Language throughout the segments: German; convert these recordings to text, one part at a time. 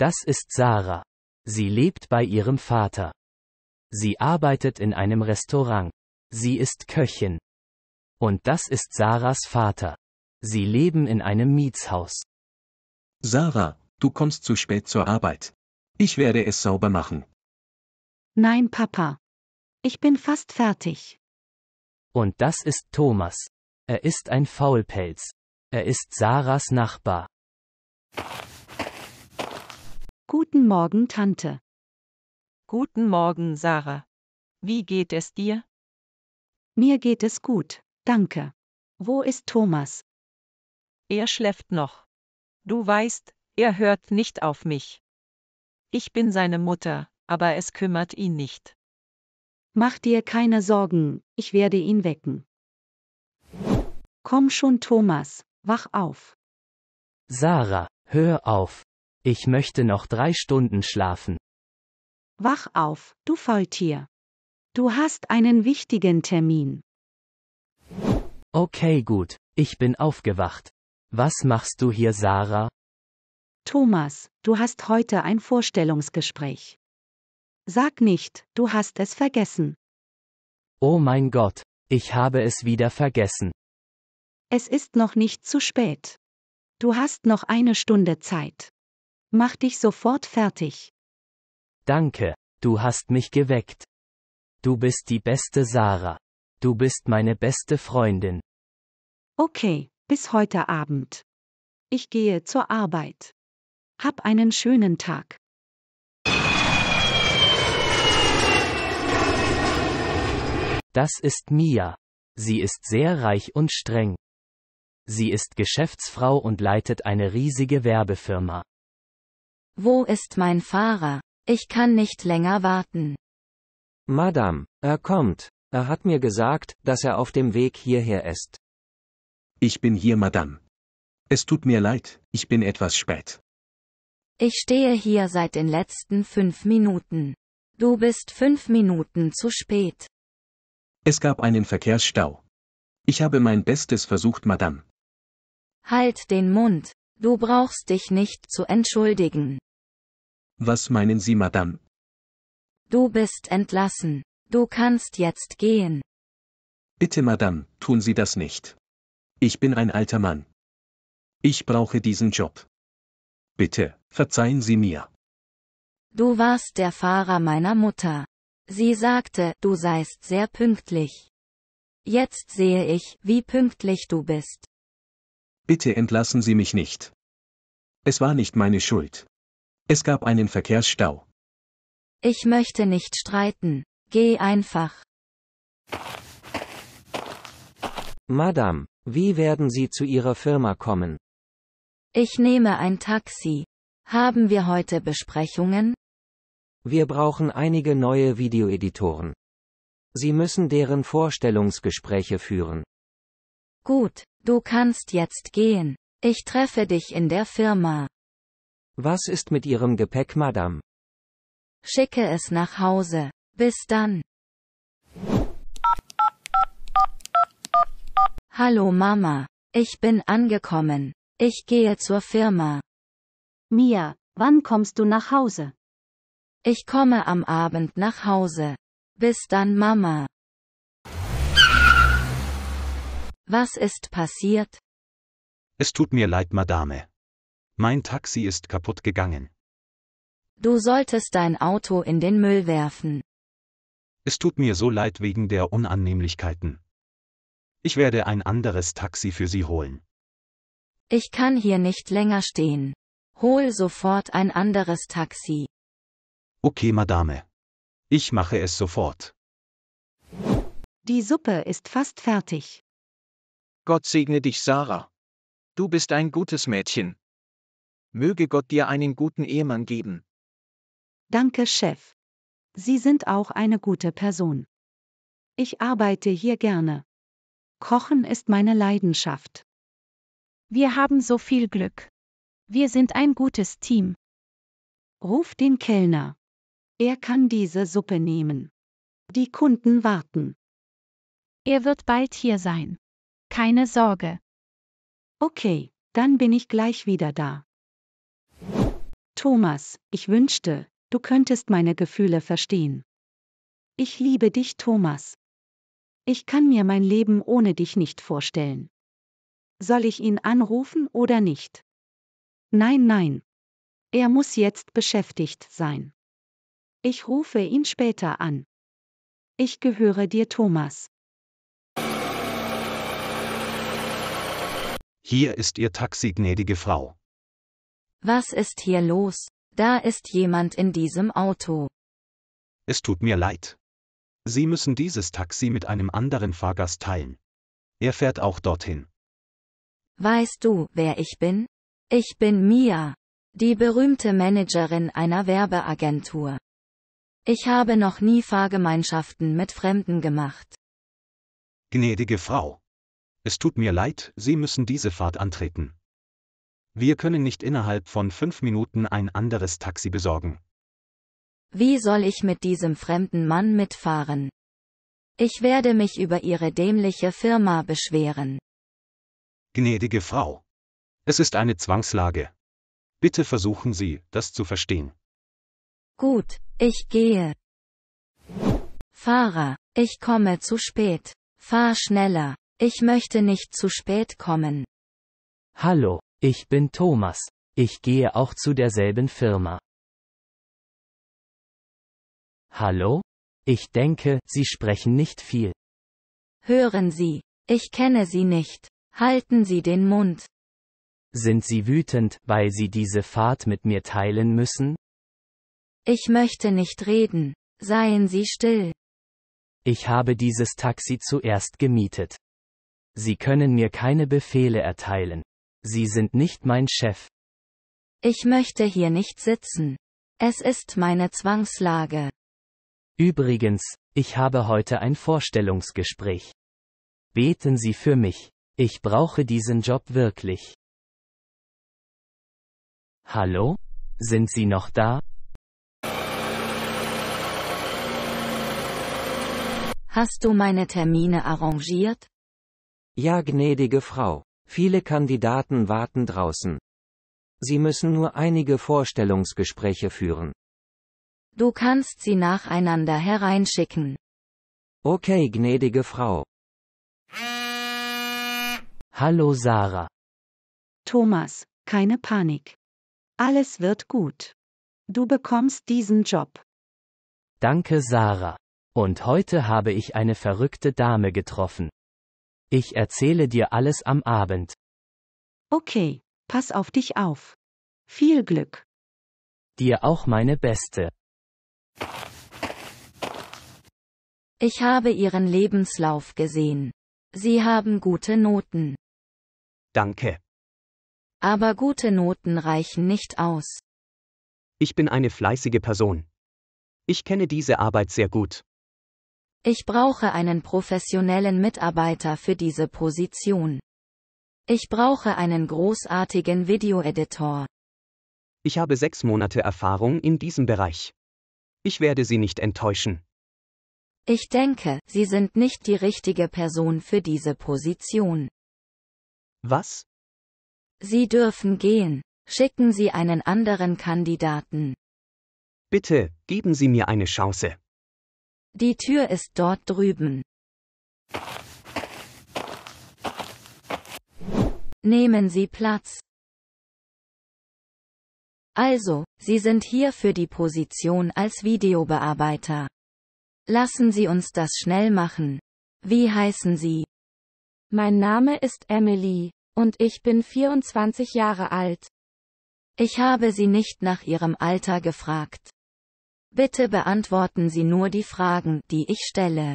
Das ist Sarah. Sie lebt bei ihrem Vater. Sie arbeitet in einem Restaurant. Sie ist Köchin. Und das ist Sarahs Vater. Sie leben in einem Mietshaus. Sarah, du kommst zu spät zur Arbeit. Ich werde es sauber machen. Nein, Papa. Ich bin fast fertig. Und das ist Thomas. Er ist ein Faulpelz. Er ist Sarahs Nachbar. Guten Morgen, Tante. Guten Morgen, Sarah. Wie geht es dir? Mir geht es gut, danke. Wo ist Thomas? Er schläft noch. Du weißt, er hört nicht auf mich. Ich bin seine Mutter, aber es kümmert ihn nicht. Mach dir keine Sorgen, ich werde ihn wecken. Komm schon, Thomas, wach auf. Sarah, hör auf. Ich möchte noch drei Stunden schlafen. Wach auf, du Faultier. Du hast einen wichtigen Termin. Okay, gut, ich bin aufgewacht. Was machst du hier, Sarah? Thomas, du hast heute ein Vorstellungsgespräch. Sag nicht, du hast es vergessen. Oh mein Gott, ich habe es wieder vergessen. Es ist noch nicht zu spät. Du hast noch eine Stunde Zeit. Mach dich sofort fertig. Danke, du hast mich geweckt. Du bist die beste Sarah. Du bist meine beste Freundin. Okay, bis heute Abend. Ich gehe zur Arbeit. Hab einen schönen Tag. Das ist Mia. Sie ist sehr reich und streng. Sie ist Geschäftsfrau und leitet eine riesige Werbefirma. Wo ist mein Fahrer? Ich kann nicht länger warten. Madame, er kommt. Er hat mir gesagt, dass er auf dem Weg hierher ist. Ich bin hier, Madame. Es tut mir leid, ich bin etwas spät. Ich stehe hier seit den letzten fünf Minuten. Du bist fünf Minuten zu spät. Es gab einen Verkehrsstau. Ich habe mein Bestes versucht, Madame. Halt den Mund, du brauchst dich nicht zu entschuldigen. Was meinen Sie, Madame? Du bist entlassen. Du kannst jetzt gehen. Bitte, Madame, tun Sie das nicht. Ich bin ein alter Mann. Ich brauche diesen Job. Bitte, verzeihen Sie mir. Du warst der Fahrer meiner Mutter. Sie sagte, du seist sehr pünktlich. Jetzt sehe ich, wie pünktlich du bist. Bitte entlassen Sie mich nicht. Es war nicht meine Schuld. Es gab einen Verkehrsstau. Ich möchte nicht streiten. Geh einfach. Madame, wie werden Sie zu Ihrer Firma kommen? Ich nehme ein Taxi. Haben wir heute Besprechungen? Wir brauchen einige neue Videoeditoren. Sie müssen deren Vorstellungsgespräche führen. Gut, du kannst jetzt gehen. Ich treffe dich in der Firma. Was ist mit Ihrem Gepäck, Madame? Schicke es nach Hause. Bis dann. Hallo Mama. Ich bin angekommen. Ich gehe zur Firma. Mia, wann kommst du nach Hause? Ich komme am Abend nach Hause. Bis dann Mama. Was ist passiert? Es tut mir leid, Madame. Mein Taxi ist kaputt gegangen. Du solltest dein Auto in den Müll werfen. Es tut mir so leid wegen der Unannehmlichkeiten. Ich werde ein anderes Taxi für Sie holen. Ich kann hier nicht länger stehen. Hol sofort ein anderes Taxi. Okay, Madame. Ich mache es sofort. Die Suppe ist fast fertig. Gott segne dich, Sarah. Du bist ein gutes Mädchen. Möge Gott dir einen guten Ehemann geben. Danke, Chef. Sie sind auch eine gute Person. Ich arbeite hier gerne. Kochen ist meine Leidenschaft. Wir haben so viel Glück. Wir sind ein gutes Team. Ruf den Kellner. Er kann diese Suppe nehmen. Die Kunden warten. Er wird bald hier sein. Keine Sorge. Okay, dann bin ich gleich wieder da. Thomas, ich wünschte, du könntest meine Gefühle verstehen. Ich liebe dich, Thomas. Ich kann mir mein Leben ohne dich nicht vorstellen. Soll ich ihn anrufen oder nicht? Nein, nein. Er muss jetzt beschäftigt sein. Ich rufe ihn später an. Ich gehöre dir, Thomas. Hier ist Ihr Taxi, gnädige Frau. Was ist hier los? Da ist jemand in diesem Auto. Es tut mir leid. Sie müssen dieses Taxi mit einem anderen Fahrgast teilen. Er fährt auch dorthin. Weißt du, wer ich bin? Ich bin Mia, die berühmte Managerin einer Werbeagentur. Ich habe noch nie Fahrgemeinschaften mit Fremden gemacht. Gnädige Frau. Es tut mir leid, Sie müssen diese Fahrt antreten. Wir können nicht innerhalb von fünf Minuten ein anderes Taxi besorgen. Wie soll ich mit diesem fremden Mann mitfahren? Ich werde mich über Ihre dämliche Firma beschweren. Gnädige Frau. Es ist eine Zwangslage. Bitte versuchen Sie, das zu verstehen. Gut, ich gehe. Fahrer, ich komme zu spät. Fahr schneller. Ich möchte nicht zu spät kommen. Hallo, ich bin Thomas. Ich gehe auch zu derselben Firma. Hallo? Ich denke, Sie sprechen nicht viel. Hören Sie. Ich kenne Sie nicht. Halten Sie den Mund. Sind Sie wütend, weil Sie diese Fahrt mit mir teilen müssen? Ich möchte nicht reden. Seien Sie still. Ich habe dieses Taxi zuerst gemietet. Sie können mir keine Befehle erteilen. Sie sind nicht mein Chef. Ich möchte hier nicht sitzen. Es ist meine Zwangslage. Übrigens, ich habe heute ein Vorstellungsgespräch. Beten Sie für mich. Ich brauche diesen Job wirklich. Hallo? Sind Sie noch da? Hast du meine Termine arrangiert? Ja, gnädige Frau. Viele Kandidaten warten draußen. Sie müssen nur einige Vorstellungsgespräche führen. Du kannst sie nacheinander hereinschicken. Okay, gnädige Frau. Hallo Sarah. Thomas, keine Panik. Alles wird gut. Du bekommst diesen Job. Danke Sarah. Und heute habe ich eine verrückte Dame getroffen. Ich erzähle dir alles am Abend. Okay, pass auf dich auf. Viel Glück. Dir auch meine Beste. Ich habe Ihren Lebenslauf gesehen. Sie haben gute Noten. Danke. Aber gute Noten reichen nicht aus. Ich bin eine fleißige Person. Ich kenne diese Arbeit sehr gut. Ich brauche einen professionellen Mitarbeiter für diese Position. Ich brauche einen großartigen Videoeditor. Ich habe sechs Monate Erfahrung in diesem Bereich. Ich werde Sie nicht enttäuschen. Ich denke, Sie sind nicht die richtige Person für diese Position. Was? Sie dürfen gehen. Schicken Sie einen anderen Kandidaten. Bitte, geben Sie mir eine Chance. Die Tür ist dort drüben. Nehmen Sie Platz. Also, Sie sind hier für die Position als Videobearbeiter. Lassen Sie uns das schnell machen. Wie heißen Sie? Mein Name ist Emily, und ich bin 24 Jahre alt. Ich habe Sie nicht nach Ihrem Alter gefragt. Bitte beantworten Sie nur die Fragen, die ich stelle.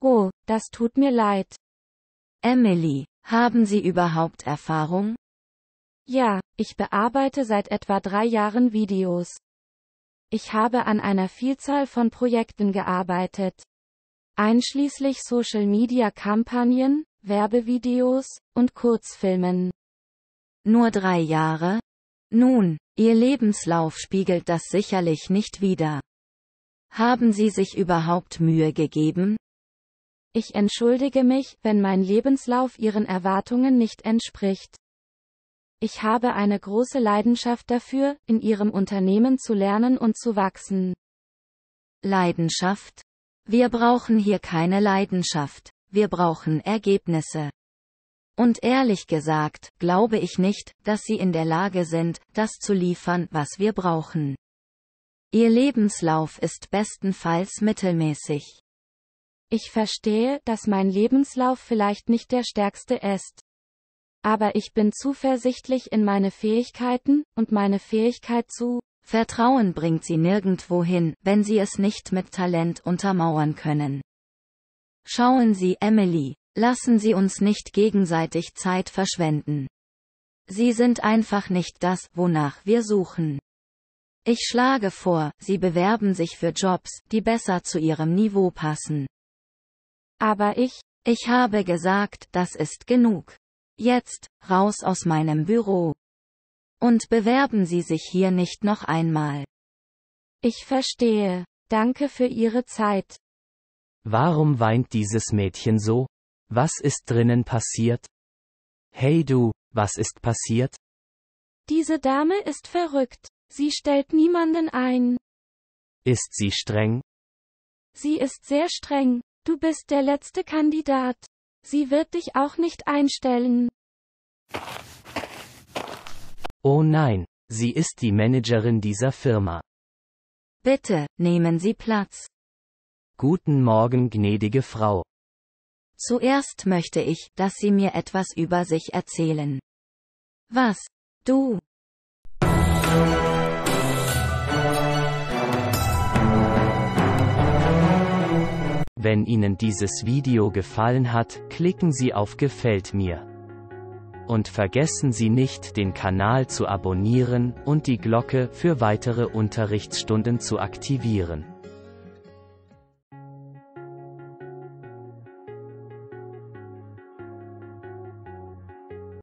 Oh, das tut mir leid. Emily, haben Sie überhaupt Erfahrung? Ja, ich bearbeite seit etwa drei Jahren Videos. Ich habe an einer Vielzahl von Projekten gearbeitet. Einschließlich Social-Media-Kampagnen, Werbevideos und Kurzfilmen. Nur drei Jahre? Nun, Ihr Lebenslauf spiegelt das sicherlich nicht wider. Haben Sie sich überhaupt Mühe gegeben? Ich entschuldige mich, wenn mein Lebenslauf Ihren Erwartungen nicht entspricht. Ich habe eine große Leidenschaft dafür, in Ihrem Unternehmen zu lernen und zu wachsen. Leidenschaft? Wir brauchen hier keine Leidenschaft. Wir brauchen Ergebnisse. Und ehrlich gesagt, glaube ich nicht, dass sie in der Lage sind, das zu liefern, was wir brauchen. Ihr Lebenslauf ist bestenfalls mittelmäßig. Ich verstehe, dass mein Lebenslauf vielleicht nicht der stärkste ist. Aber ich bin zuversichtlich in meine Fähigkeiten, und meine Fähigkeit zu Vertrauen bringt sie nirgendwo hin, wenn sie es nicht mit Talent untermauern können. Schauen Sie Emily, Lassen Sie uns nicht gegenseitig Zeit verschwenden. Sie sind einfach nicht das, wonach wir suchen. Ich schlage vor, Sie bewerben sich für Jobs, die besser zu Ihrem Niveau passen. Aber ich, ich habe gesagt, das ist genug. Jetzt, raus aus meinem Büro. Und bewerben Sie sich hier nicht noch einmal. Ich verstehe. Danke für Ihre Zeit. Warum weint dieses Mädchen so? Was ist drinnen passiert? Hey du, was ist passiert? Diese Dame ist verrückt. Sie stellt niemanden ein. Ist sie streng? Sie ist sehr streng. Du bist der letzte Kandidat. Sie wird dich auch nicht einstellen. Oh nein, sie ist die Managerin dieser Firma. Bitte, nehmen Sie Platz. Guten Morgen, gnädige Frau. Zuerst möchte ich, dass Sie mir etwas über sich erzählen. Was? Du? Wenn Ihnen dieses Video gefallen hat, klicken Sie auf Gefällt mir. Und vergessen Sie nicht, den Kanal zu abonnieren und die Glocke für weitere Unterrichtsstunden zu aktivieren.